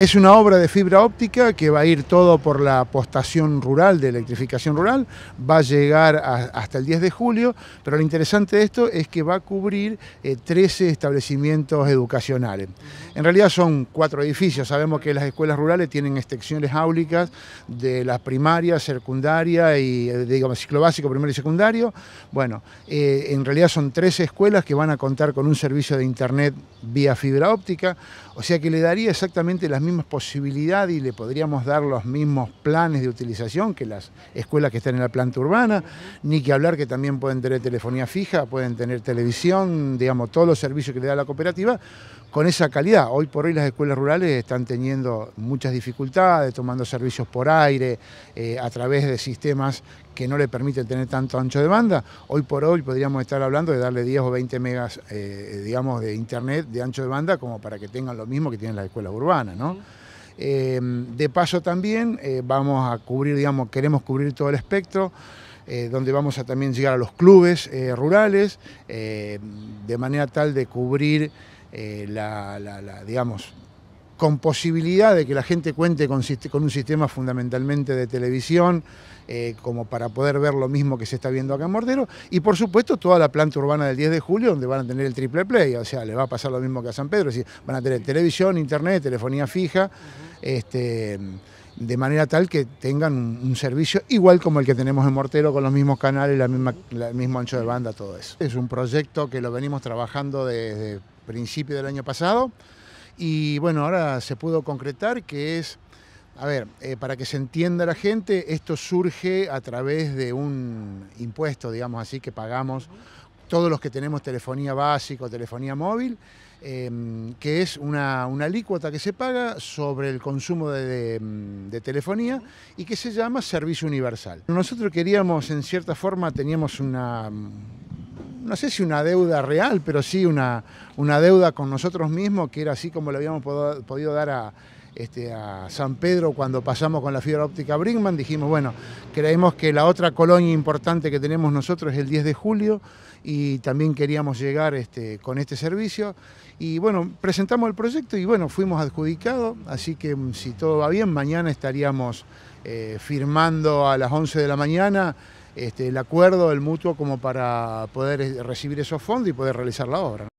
Es una obra de fibra óptica que va a ir todo por la postación rural de electrificación rural, va a llegar hasta el 10 de julio, pero lo interesante de esto es que va a cubrir 13 eh, establecimientos educacionales. En realidad son cuatro edificios, sabemos que las escuelas rurales tienen extensiones áulicas de la primaria, secundaria y eh, digamos ciclo básico, primario y secundario. Bueno, eh, en realidad son 13 escuelas que van a contar con un servicio de internet vía fibra óptica, o sea que le daría exactamente las mismas posibilidad y le podríamos dar los mismos planes de utilización que las escuelas que están en la planta urbana, ni que hablar que también pueden tener telefonía fija, pueden tener televisión, digamos, todos los servicios que le da la cooperativa con esa calidad. Hoy por hoy las escuelas rurales están teniendo muchas dificultades, tomando servicios por aire, eh, a través de sistemas que no le permite tener tanto ancho de banda. Hoy por hoy podríamos estar hablando de darle 10 o 20 megas, eh, eh, digamos, de internet de ancho de banda como para que tengan lo mismo que tienen las escuelas urbanas, eh, de paso también vamos a cubrir, digamos, queremos cubrir todo el espectro, donde vamos a también llegar a los clubes rurales, de manera tal de cubrir la, la, digamos, con posibilidad de que la gente cuente con, un sistema fundamentalmente de televisión, eh, como para poder ver lo mismo que se está viendo acá en Mortero y por supuesto toda la planta urbana del 10 de julio, donde van a tener el triple play, o sea, le va a pasar lo mismo que a San Pedro, es van a tener televisión, internet, telefonía fija, este de manera tal que tengan un, servicio igual como el que tenemos en Mortero, con los mismos canales, la misma, el mismo ancho de banda, todo eso. Es un proyecto que lo venimos trabajando desde principio del año pasado. Y bueno, ahora se pudo concretar que es, a ver, eh, para que se entienda la gente, esto surge a través de un impuesto, digamos así, que pagamos todos los que tenemos telefonía básica o telefonía móvil, em, que es una, una, alícuota que se paga sobre el consumo de, telefonía y que se llama servicio universal. Nosotros queríamos, en cierta forma, teníamos una no sé si una deuda real, pero sí una, una deuda con nosotros mismos, que era así como le habíamos podido dar este, a, San Pedro cuando pasamos con la fibra óptica Brinkman, dijimos, bueno, creemos que la otra colonia importante que tenemos nosotros es el 10 de julio y también queríamos llegar este, con este servicio. Y bueno, presentamos el proyecto y bueno, fuimos adjudicados, así que mm, si todo va bien, mañana estaríamos eh, firmando a las 11 de la mañana este, el acuerdo, el mutuo, como para poder eh, recibir esos fondos y poder realizar la obra.